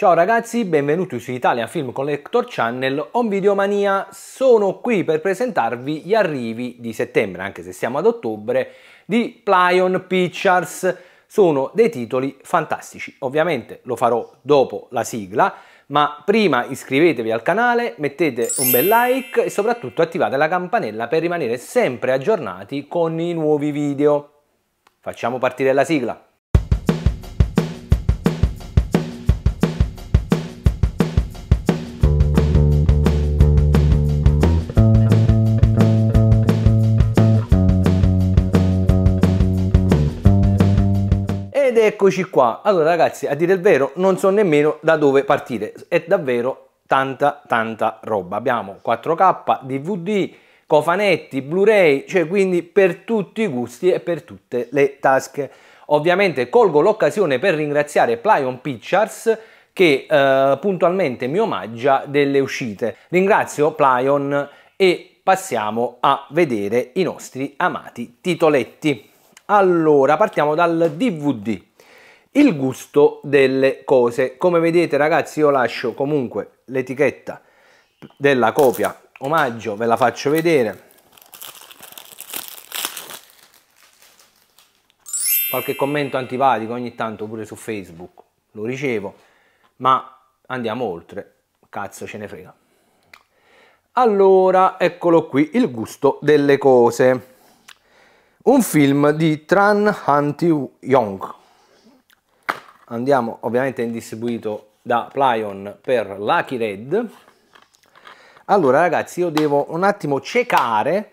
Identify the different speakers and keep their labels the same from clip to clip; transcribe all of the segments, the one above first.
Speaker 1: Ciao ragazzi, benvenuti su Italia Film Collector Channel on Videomania. Sono qui per presentarvi gli arrivi di settembre, anche se siamo ad ottobre, di Plion Pictures. Sono dei titoli fantastici. Ovviamente lo farò dopo la sigla, ma prima iscrivetevi al canale, mettete un bel like e soprattutto attivate la campanella per rimanere sempre aggiornati con i nuovi video. Facciamo partire la sigla. Eccoci qua. Allora ragazzi, a dire il vero, non so nemmeno da dove partire. È davvero tanta tanta roba. Abbiamo 4K, DVD, cofanetti, Blu-ray, cioè quindi per tutti i gusti e per tutte le tasche. Ovviamente colgo l'occasione per ringraziare Plion Pictures che eh, puntualmente mi omaggia delle uscite. Ringrazio Plion e passiamo a vedere i nostri amati titoletti. Allora, partiamo dal DVD il gusto delle cose. Come vedete ragazzi io lascio comunque l'etichetta della copia omaggio, ve la faccio vedere. Qualche commento antipatico ogni tanto pure su Facebook, lo ricevo, ma andiamo oltre, cazzo ce ne frega. Allora, eccolo qui, il gusto delle cose. Un film di Tran Hanti Yong, andiamo ovviamente in distribuito da Plyon per Lucky Red allora ragazzi io devo un attimo cecare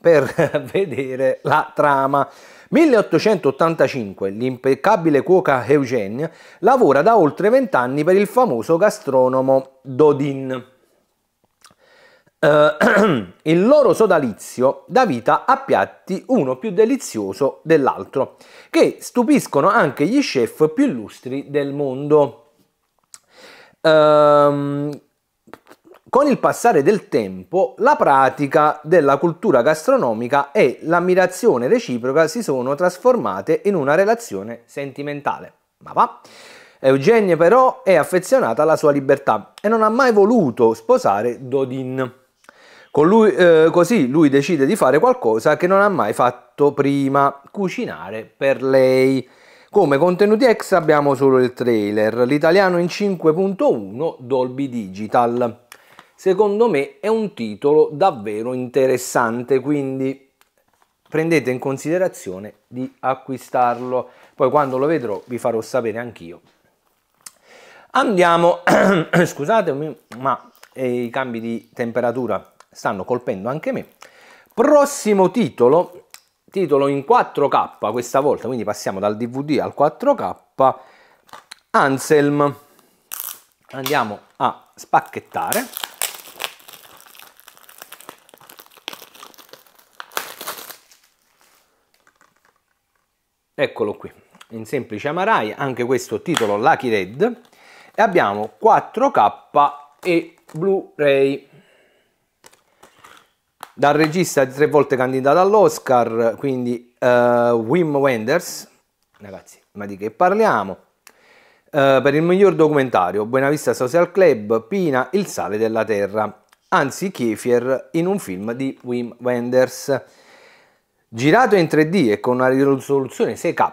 Speaker 1: per vedere la trama 1885 l'impeccabile cuoca Eugenia lavora da oltre vent'anni per il famoso gastronomo Dodin eh, il loro sodalizio dà vita a piatti uno più delizioso dell'altro, che stupiscono anche gli chef più illustri del mondo. Ehm, con il passare del tempo, la pratica della cultura gastronomica e l'ammirazione reciproca si sono trasformate in una relazione sentimentale. Ma va. Eugenia però è affezionata alla sua libertà e non ha mai voluto sposare Dodin. Lui, eh, così lui decide di fare qualcosa che non ha mai fatto prima, cucinare per lei. Come contenuti extra abbiamo solo il trailer, l'italiano in 5.1 Dolby Digital. Secondo me è un titolo davvero interessante, quindi prendete in considerazione di acquistarlo. Poi quando lo vedrò vi farò sapere anch'io. Andiamo, scusatemi, ma eh, i cambi di temperatura stanno colpendo anche me. Prossimo titolo, titolo in 4K questa volta, quindi passiamo dal DVD al 4K, Anselm. Andiamo a spacchettare. Eccolo qui, in semplice Amarai, anche questo titolo Lucky Red. E abbiamo 4K e Blu-ray dal regista di tre volte candidato all'Oscar, quindi uh, Wim Wenders, ragazzi, ma di che parliamo? Uh, per il miglior documentario, Buenavista Social Club, Pina, Il sale della terra, anzi Kiefer in un film di Wim Wenders. Girato in 3D e con una risoluzione 6K,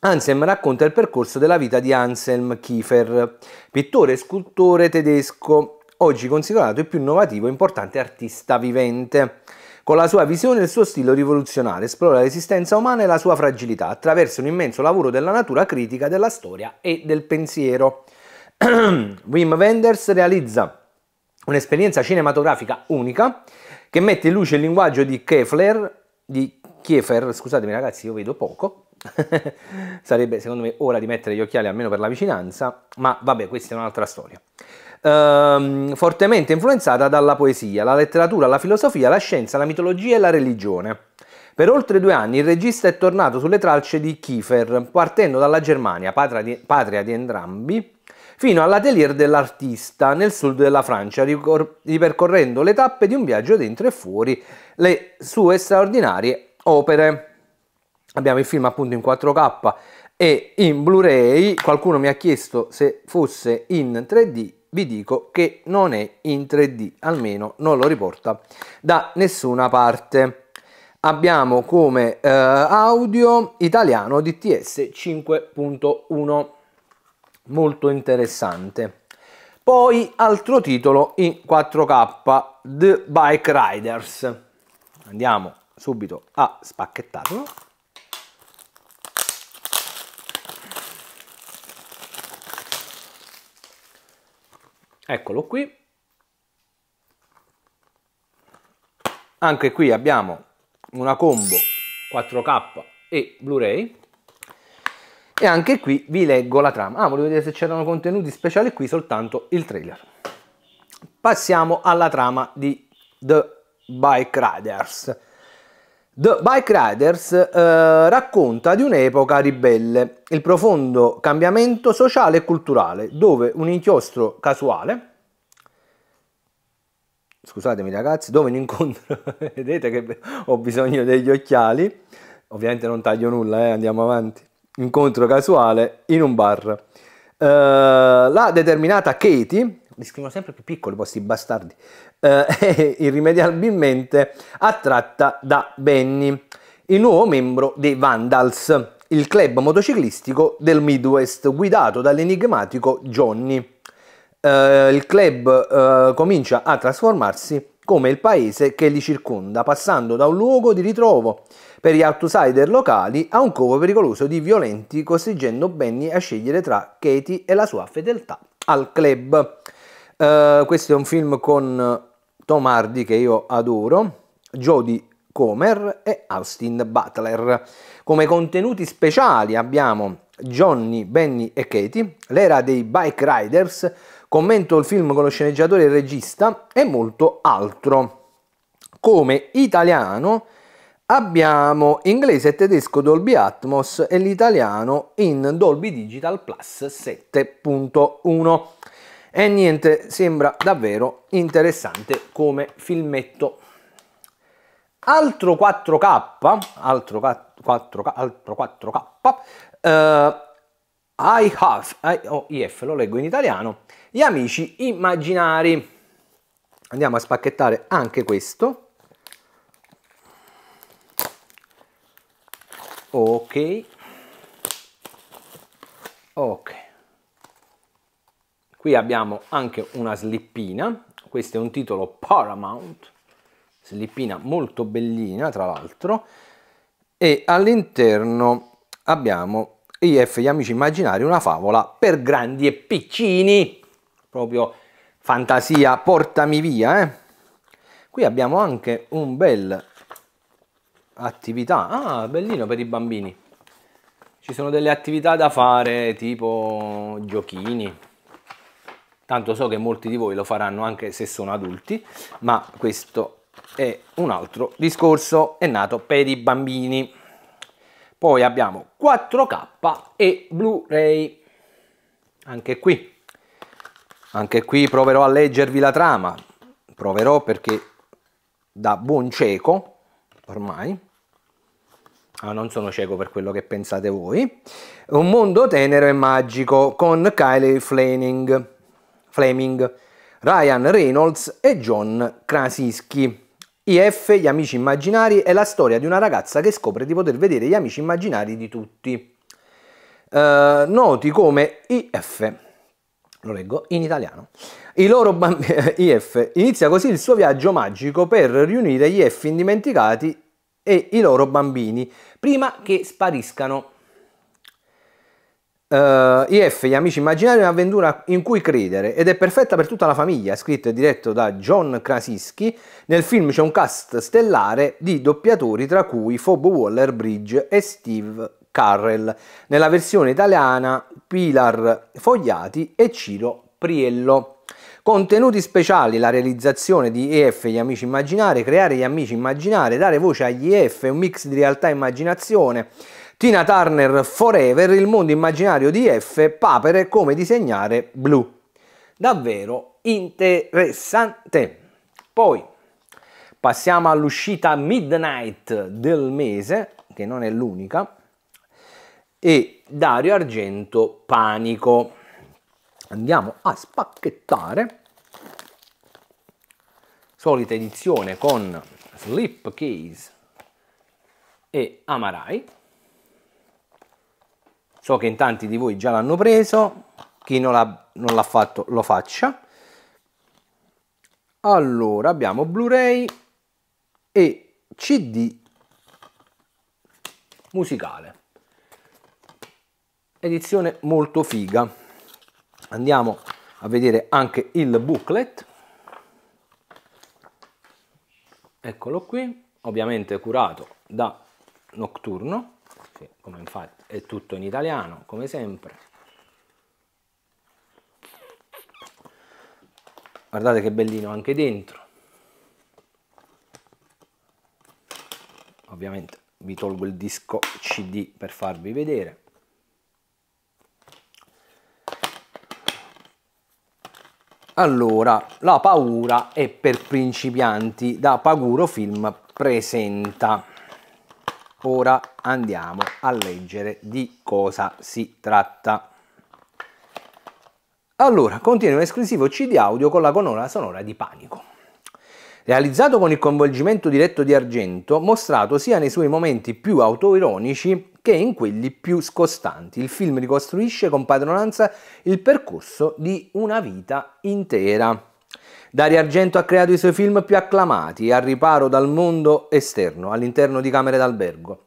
Speaker 1: Anselm racconta il percorso della vita di Anselm Kiefer, pittore e scultore tedesco oggi considerato il più innovativo e importante artista vivente. Con la sua visione e il suo stile rivoluzionario esplora l'esistenza umana e la sua fragilità attraverso un immenso lavoro della natura critica della storia e del pensiero. Wim Wenders realizza un'esperienza cinematografica unica che mette in luce il linguaggio di Kefler, di Kiefer, scusatemi ragazzi, io vedo poco. Sarebbe secondo me ora di mettere gli occhiali almeno per la vicinanza, ma vabbè, questa è un'altra storia ehm, fortemente influenzata dalla poesia, la letteratura, la filosofia, la scienza, la mitologia e la religione. Per oltre due anni il regista è tornato sulle tralce di Kiefer, partendo dalla Germania, patria di, patria di entrambi, fino all'atelier dell'artista nel sud della Francia, ripercorrendo le tappe di un viaggio dentro e fuori le sue straordinarie opere. Abbiamo il film appunto in 4K e in Blu-ray, qualcuno mi ha chiesto se fosse in 3D, vi dico che non è in 3D, almeno non lo riporta da nessuna parte. Abbiamo come eh, audio italiano DTS 5.1, molto interessante. Poi altro titolo in 4K, The Bike Riders. Andiamo subito a spacchettarlo. Eccolo qui. Anche qui abbiamo una combo 4K e Blu-ray. E anche qui vi leggo la trama. Ah, volevo vedere se c'erano contenuti speciali qui, soltanto il trailer. Passiamo alla trama di The Bike Riders The Bike Riders eh, racconta di un'epoca ribelle, il profondo cambiamento sociale e culturale, dove un inchiostro casuale, scusatemi ragazzi, dove un incontro, vedete che ho bisogno degli occhiali, ovviamente non taglio nulla, eh, andiamo avanti, incontro casuale in un bar. Eh, la determinata Katie, mi scrivono sempre più piccoli, questi bastardi, eh, irrimediabilmente attratta da Benny, il nuovo membro dei Vandals, il club motociclistico del Midwest guidato dall'enigmatico Johnny. Eh, il club eh, comincia a trasformarsi come il paese che li circonda, passando da un luogo di ritrovo per gli outsider locali a un covo pericoloso di violenti, costringendo Benny a scegliere tra Katie e la sua fedeltà al club. Uh, questo è un film con Tomardi che io adoro, Jodie Comer e Austin Butler. Come contenuti speciali abbiamo Johnny, Benny e Katie, l'era dei Bike Riders, commento il film con lo sceneggiatore e il regista e molto altro. Come italiano abbiamo inglese e tedesco Dolby Atmos e l'italiano in Dolby Digital Plus 7.1. E niente, sembra davvero interessante come filmetto. Altro 4K, altro 4K, altro 4K, uh, eh, I have, I, oh, IF, lo leggo in italiano, gli amici immaginari. Andiamo a spacchettare anche questo. Ok. Ok. Qui abbiamo anche una slippina questo è un titolo Paramount, slippina molto bellina tra l'altro, e all'interno abbiamo IF Gli Amici Immaginari, una favola per grandi e piccini, proprio fantasia, portami via, eh. Qui abbiamo anche un bel attività, ah, bellino per i bambini. Ci sono delle attività da fare, tipo giochini, tanto so che molti di voi lo faranno anche se sono adulti, ma questo è un altro discorso, è nato per i bambini. Poi abbiamo 4K e Blu-ray, anche qui. Anche qui proverò a leggervi la trama, proverò perché da buon cieco, ormai, Ah, non sono cieco per quello che pensate voi. Un mondo tenero e magico con Kylie Flaning Fleming, Ryan Reynolds e John Krasinski. IF, gli amici immaginari, è la storia di una ragazza che scopre di poter vedere gli amici immaginari di tutti, eh, noti come IF. Lo leggo in italiano. I loro bambini IF inizia così il suo viaggio magico per riunire gli IF indimenticati e i loro bambini prima che spariscano. Uh, eh, IF, gli amici immaginari, è un'avventura in cui credere ed è perfetta per tutta la famiglia, scritto e diretto da John Krasinski. Nel film c'è un cast stellare di doppiatori tra cui Phoebe Waller-Bridge e Steve Carrell. Nella versione italiana Pilar Fogliati e Ciro Priello. Contenuti speciali, la realizzazione di EF gli amici immaginari, creare gli amici immaginari, dare voce agli EF, un mix di realtà e immaginazione, Tina Turner Forever, il mondo immaginario di F, papere come disegnare blu. Davvero interessante. Poi passiamo all'uscita Midnight del mese, che non è l'unica, e Dario Argento Panico. Andiamo a spacchettare. Solita edizione con Slipcase e Amarai. So che in tanti di voi già l'hanno preso, chi non l'ha fatto lo faccia. Allora abbiamo Blu-ray e CD musicale. Edizione molto figa. Andiamo a vedere anche il booklet. Eccolo qui, ovviamente curato da Nocturno, come infatti è tutto in italiano, come sempre. Guardate che bellino anche dentro. Ovviamente vi tolgo il disco CD per farvi vedere. Allora, La paura è per principianti da Paguro Film presenta ora andiamo a leggere di cosa si tratta. Allora, contiene un esclusivo CD audio con la colonna sonora di Panico. Realizzato con il coinvolgimento diretto di Argento, mostrato sia nei suoi momenti più autoironici che in quelli più scostanti, il film ricostruisce con padronanza il percorso di una vita intera. Dario Argento ha creato i suoi film più acclamati, al riparo dal mondo esterno, all'interno di camere d'albergo.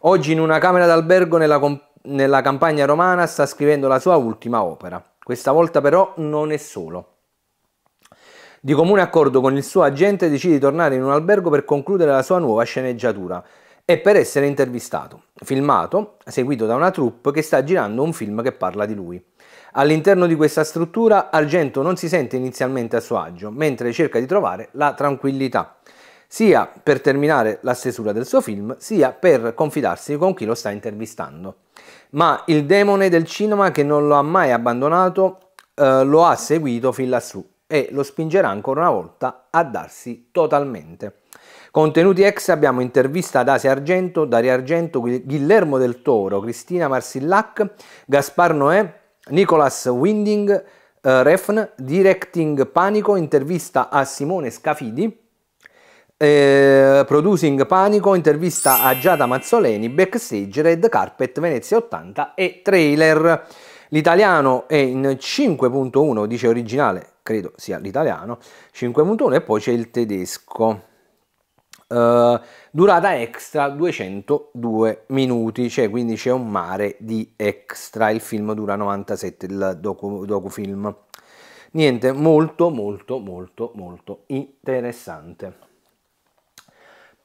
Speaker 1: Oggi in una camera d'albergo nella, nella campagna romana sta scrivendo la sua ultima opera. Questa volta però non è solo. Di comune accordo con il suo agente decide di tornare in un albergo per concludere la sua nuova sceneggiatura e per essere intervistato, filmato, seguito da una troupe che sta girando un film che parla di lui. All'interno di questa struttura Argento non si sente inizialmente a suo agio, mentre cerca di trovare la tranquillità, sia per terminare la stesura del suo film, sia per confidarsi con chi lo sta intervistando. Ma il demone del cinema che non lo ha mai abbandonato eh, lo ha seguito fin lassù e lo spingerà ancora una volta a darsi totalmente. Contenuti ex abbiamo intervista ad Asia Argento, Daria Argento, Guillermo del Toro, Cristina Marsillac, Gaspar Noè, Nicholas Winding eh, Refn, Directing Panico, intervista a Simone Scafidi, eh, Producing Panico, intervista a Giada Mazzoleni, Backstage, Red Carpet, Venezia 80 e Trailer. L'italiano è in 5.1, dice originale, credo sia l'italiano, 5.1 e poi c'è il tedesco. Eh, durata extra 202 minuti, cioè quindi c'è un mare di extra, il film dura 97, il docu, docufilm. Niente, molto molto molto molto interessante.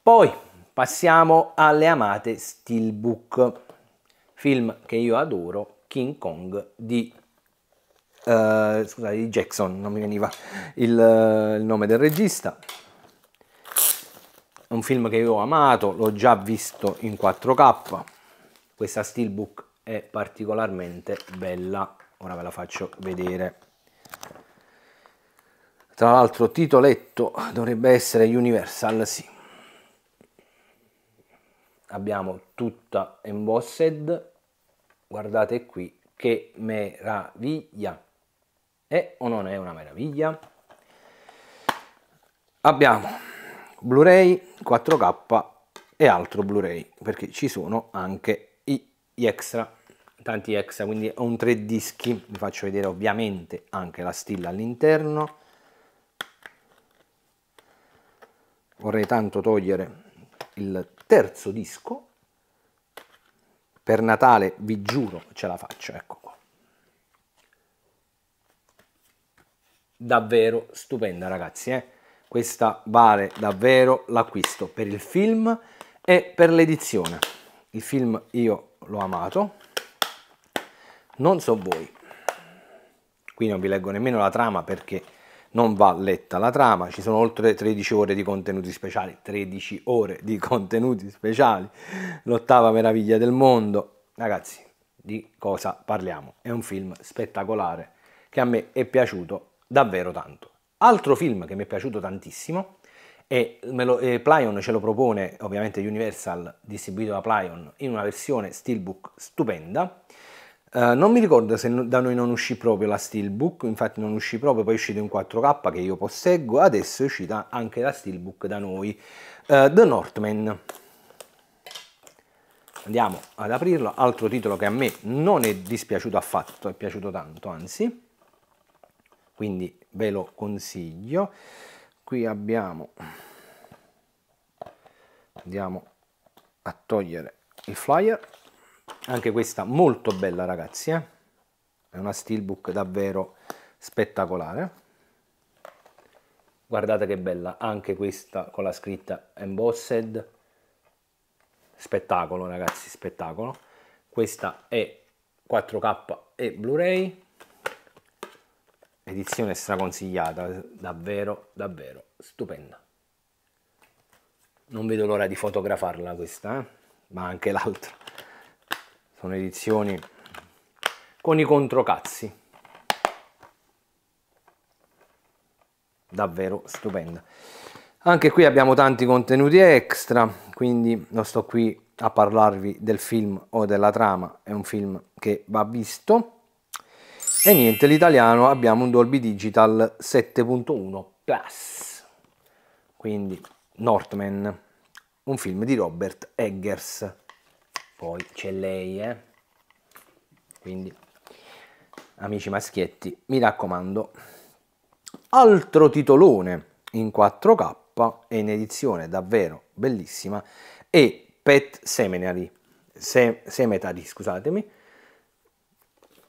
Speaker 1: Poi passiamo alle amate Steelbook, film che io adoro, King Kong di uh, scusate, Jackson, non mi veniva il, il nome del regista, un film che io ho amato, l'ho già visto in 4K, questa steelbook è particolarmente bella, ora ve la faccio vedere. Tra l'altro titoletto dovrebbe essere Universal, sì. Abbiamo tutta embossed, guardate qui, che meraviglia! È o non è una meraviglia? Abbiamo Blu-ray, 4K e altro Blu-ray, perché ci sono anche gli extra, tanti extra, quindi ho un tre dischi, vi faccio vedere ovviamente anche la stilla all'interno. Vorrei tanto togliere il terzo disco, per Natale vi giuro ce la faccio, ecco qua. Davvero stupenda ragazzi, eh? Questa vale davvero l'acquisto per il film e per l'edizione. Il film io l'ho amato, non so voi. Qui non vi leggo nemmeno la trama perché non va letta la trama, ci sono oltre 13 ore di contenuti speciali, 13 ore di contenuti speciali, l'ottava meraviglia del mondo. Ragazzi, di cosa parliamo? È un film spettacolare che a me è piaciuto davvero tanto. Altro film che mi è piaciuto tantissimo e lo, eh, Plyon ce lo propone, ovviamente Universal distribuito da Plyon, in una versione steelbook stupenda. Eh, non mi ricordo se da noi non uscì proprio la steelbook, infatti non uscì proprio, poi è uscito in 4K che io posseggo, adesso è uscita anche la steelbook da noi, eh, The Northman. Andiamo ad aprirlo, altro titolo che a me non è dispiaciuto affatto, è piaciuto tanto anzi quindi ve lo consiglio qui abbiamo andiamo a togliere il flyer anche questa molto bella ragazzi eh? è una steelbook davvero spettacolare guardate che bella anche questa con la scritta embossed spettacolo ragazzi spettacolo questa è 4k e blu-ray edizione straconsigliata, davvero, davvero stupenda. Non vedo l'ora di fotografarla questa, eh? ma anche l'altra. Sono edizioni con i controcazzi. Davvero stupenda. Anche qui abbiamo tanti contenuti extra, quindi non sto qui a parlarvi del film o della trama, è un film che va visto e niente, l'italiano abbiamo un Dolby Digital 7.1 Plus, quindi Northman, un film di Robert Eggers. Poi c'è lei, eh? Quindi, amici maschietti, mi raccomando. Altro titolone in 4K e in edizione davvero bellissima è Pet Seminary, Se Semetary, scusatemi,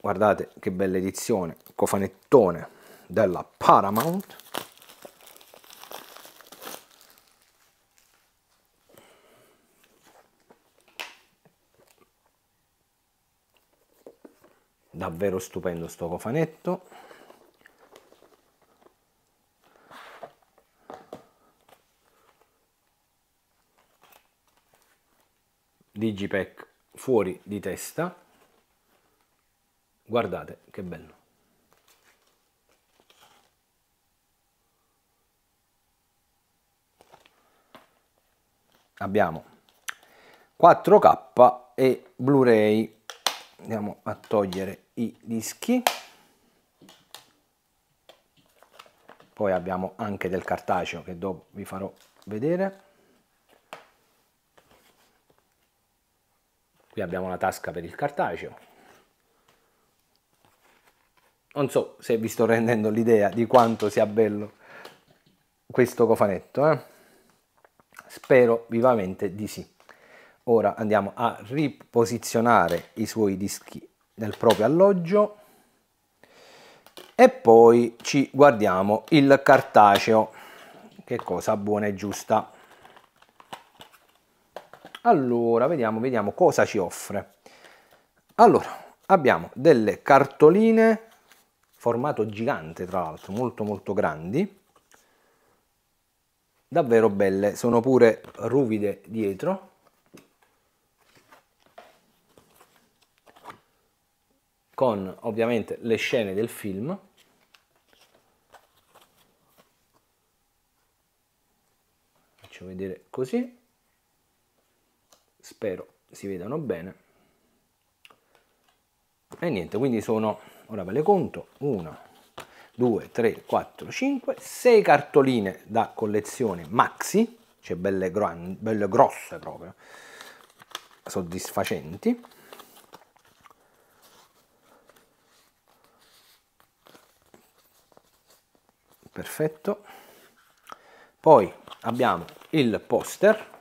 Speaker 1: guardate che bella edizione, cofanettone della Paramount. Davvero stupendo sto cofanetto. Digipack fuori di testa Guardate che bello. Abbiamo 4K e Blu-ray. Andiamo a togliere i dischi. Poi abbiamo anche del cartaceo che dopo vi farò vedere. Qui abbiamo la tasca per il cartaceo non so se vi sto rendendo l'idea di quanto sia bello questo cofanetto eh? spero vivamente di sì ora andiamo a riposizionare i suoi dischi nel proprio alloggio e poi ci guardiamo il cartaceo che cosa buona e giusta allora vediamo vediamo cosa ci offre allora abbiamo delle cartoline formato gigante tra l'altro, molto molto grandi, davvero belle, sono pure ruvide dietro, con ovviamente le scene del film, faccio vedere così, spero si vedano bene, e niente, quindi sono ora ve le conto, 1, 2, 3, 4, 5, 6 cartoline da collezione maxi, cioè belle, gran, belle grosse proprio, soddisfacenti. Perfetto. Poi abbiamo il poster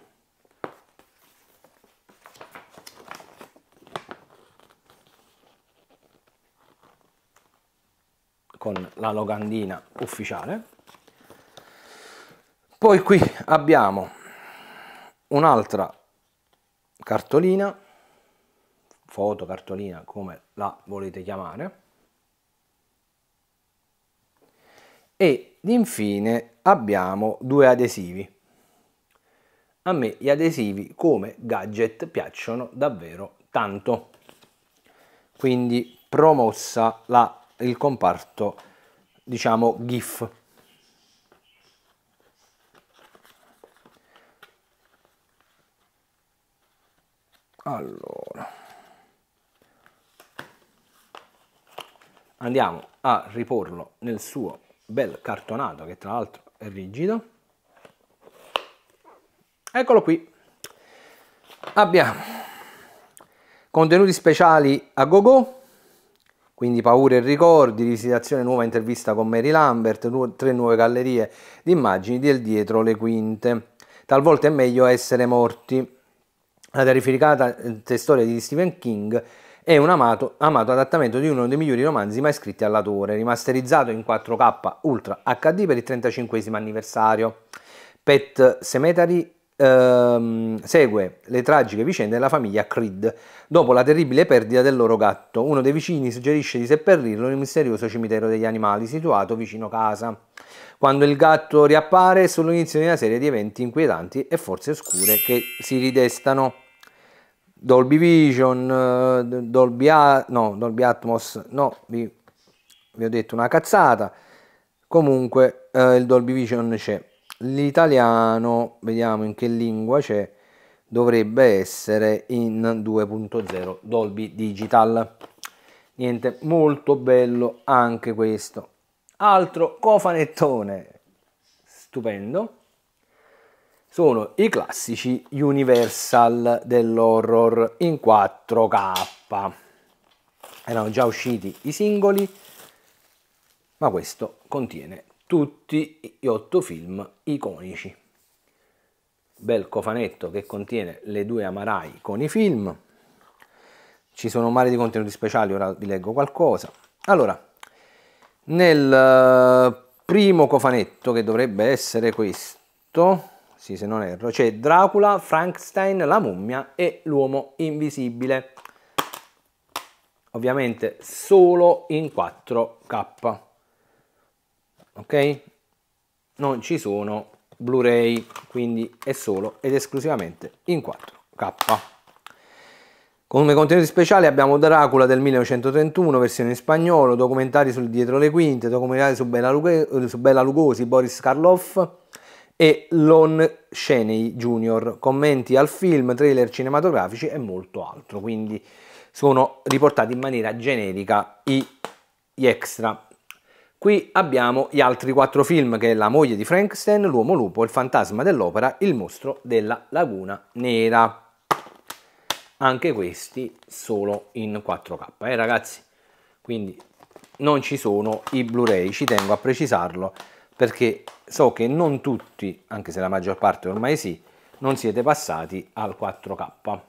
Speaker 1: con la locandina ufficiale. Poi qui abbiamo un'altra cartolina, foto, cartolina, come la volete chiamare. E infine abbiamo due adesivi. A me gli adesivi come gadget piacciono davvero tanto. Quindi promossa la il comparto diciamo GIF. Allora, andiamo a riporlo nel suo bel cartonato che tra l'altro è rigido. Eccolo qui. Abbiamo contenuti speciali a GoGo, quindi paure e ricordi, rivisitazione nuova intervista con Mary Lambert, tre nuove gallerie di immagini del dietro le quinte. Talvolta è meglio essere morti. La terrificata eh, storia di Stephen King è un amato, amato, adattamento di uno dei migliori romanzi mai scritti all'autore, rimasterizzato in 4K Ultra HD per il 35 anniversario. Pet Cemetery ehm, segue le tragiche vicende della famiglia Creed. Dopo la terribile perdita del loro gatto, uno dei vicini suggerisce di seppellirlo in un misterioso cimitero degli animali situato vicino casa. Quando il gatto riappare è solo l'inizio di una serie di eventi inquietanti e forse oscure che si ridestano. Dolby Vision, eh, Dolby, A- no, Dolby Atmos, no, vi, vi ho detto una cazzata. Comunque eh, il Dolby Vision c'è l'italiano, vediamo in che lingua c'è, dovrebbe essere in 2.0 Dolby Digital. Niente, molto bello anche questo. Altro cofanettone stupendo sono i classici Universal dell'horror in 4K. Erano già usciti i singoli, ma questo contiene tutti gli otto film iconici. Bel cofanetto che contiene le due Amarai con i film. Ci sono mari di contenuti speciali, ora vi leggo qualcosa. Allora, nel eh, primo cofanetto che dovrebbe essere questo, sì se non erro, c'è Dracula, Frankenstein, la mummia e l'uomo invisibile. Ovviamente solo in 4K ok non ci sono blu-ray quindi è solo ed esclusivamente in 4k come contenuti speciali abbiamo Dracula del 1931, versione in spagnolo, documentari sul dietro le quinte, documentari su Bella, Lugosi, Boris Karloff e Lon Shaney Jr., commenti al film, trailer cinematografici e molto altro. Quindi sono riportati in maniera generica gli extra. Qui abbiamo gli altri quattro film che è La moglie di Frankenstein, L'uomo lupo, Il fantasma dell'opera, Il mostro della laguna nera. Anche questi solo in 4K, eh ragazzi? Quindi non ci sono i Blu-ray, ci tengo a precisarlo perché so che non tutti, anche se la maggior parte ormai sì, non siete passati al 4K.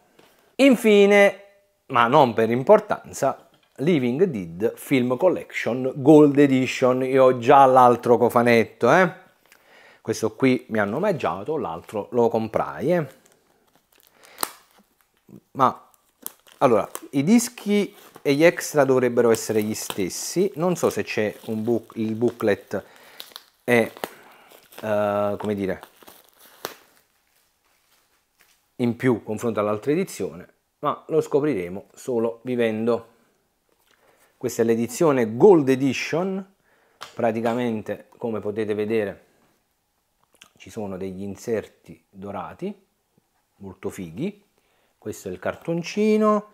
Speaker 1: Infine, ma non per importanza, Living Dead Film Collection Gold Edition. Io ho già l'altro cofanetto, eh? Questo qui mi hanno omaggiato, l'altro lo comprai, eh? Ma allora, i dischi e gli extra dovrebbero essere gli stessi. Non so se c'è un book, il booklet è uh, come dire in più confronto all'altra edizione, ma lo scopriremo solo vivendo. Questa è l'edizione Gold Edition, praticamente come potete vedere ci sono degli inserti dorati, molto fighi. Questo è il cartoncino,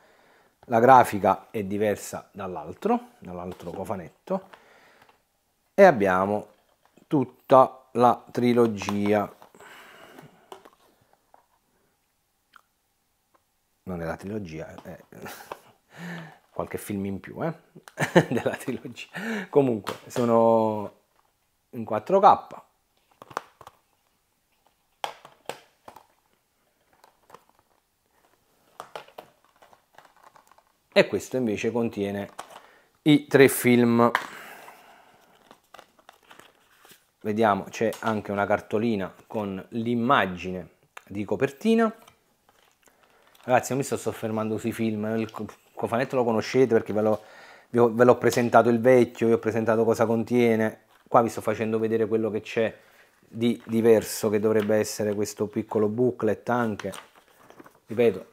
Speaker 1: la grafica è diversa dall'altro, dall'altro cofanetto. E abbiamo tutta la trilogia non è la trilogia, è qualche film in più eh? della trilogia. Comunque, sono in 4K. E questo invece contiene i tre film. Vediamo, c'è anche una cartolina con l'immagine di copertina. Ragazzi, non mi sto soffermando sui film, cofanetto ecco, lo conoscete perché ve, l'ho presentato il vecchio, vi ho presentato cosa contiene, qua vi sto facendo vedere quello che c'è di diverso che dovrebbe essere questo piccolo booklet anche, ripeto,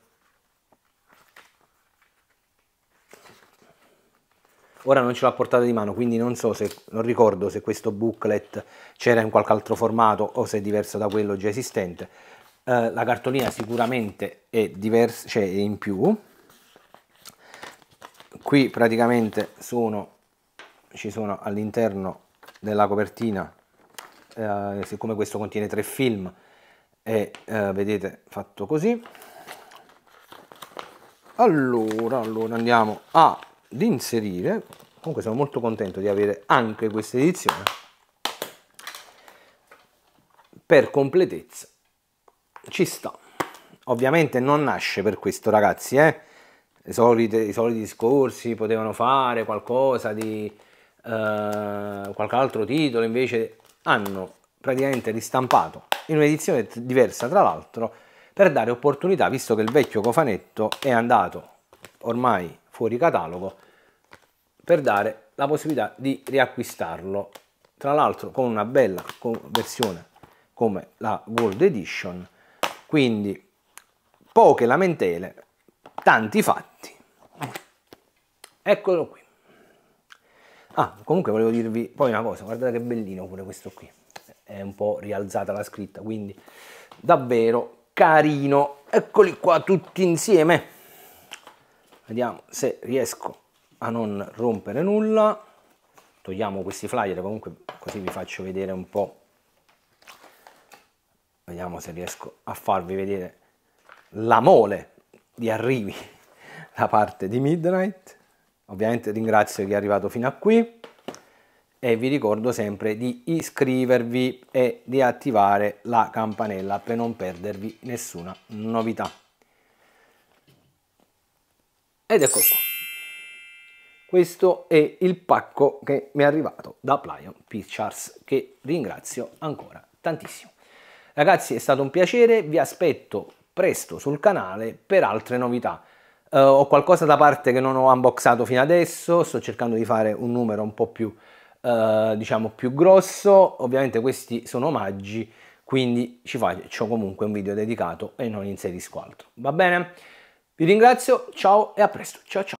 Speaker 1: ora non ce l'ho a portata di mano quindi non so se non ricordo se questo booklet c'era in qualche altro formato o se è diverso da quello già esistente eh, la cartolina sicuramente è diversa cioè è in più qui praticamente sono, ci sono all'interno della copertina, eh, siccome questo contiene tre film, è eh, vedete fatto così. Allora, allora andiamo ad inserire, comunque sono molto contento di avere anche questa edizione, per completezza, ci sta. Ovviamente non nasce per questo ragazzi, eh? solite, i soliti discorsi, potevano fare qualcosa di eh, qualche altro titolo, invece hanno praticamente ristampato in un'edizione diversa tra l'altro per dare opportunità, visto che il vecchio cofanetto è andato ormai fuori catalogo, per dare la possibilità di riacquistarlo, tra l'altro con una bella versione come la Gold Edition, quindi poche lamentele tanti fatti. Eccolo qui. Ah, comunque volevo dirvi poi una cosa, guardate che bellino pure questo qui. È un po' rialzata la scritta, quindi davvero carino. Eccoli qua tutti insieme. Vediamo se riesco a non rompere nulla. Togliamo questi flyer, comunque così vi faccio vedere un po'. Vediamo se riesco a farvi vedere la mole di arrivi da parte di Midnight. Ovviamente ringrazio chi è arrivato fino a qui e vi ricordo sempre di iscrivervi e di attivare la campanella per non perdervi nessuna novità. Ed ecco qua. Questo è il pacco che mi è arrivato da Plion Pictures che ringrazio ancora tantissimo. Ragazzi è stato un piacere, vi aspetto presto sul canale per altre novità. Uh, ho qualcosa da parte che non ho unboxato fino adesso, sto cercando di fare un numero un po' più, uh, diciamo, più grosso. Ovviamente questi sono omaggi, quindi ci faccio comunque un video dedicato e non inserisco altro. Va bene? Vi ringrazio, ciao e a presto. Ciao ciao.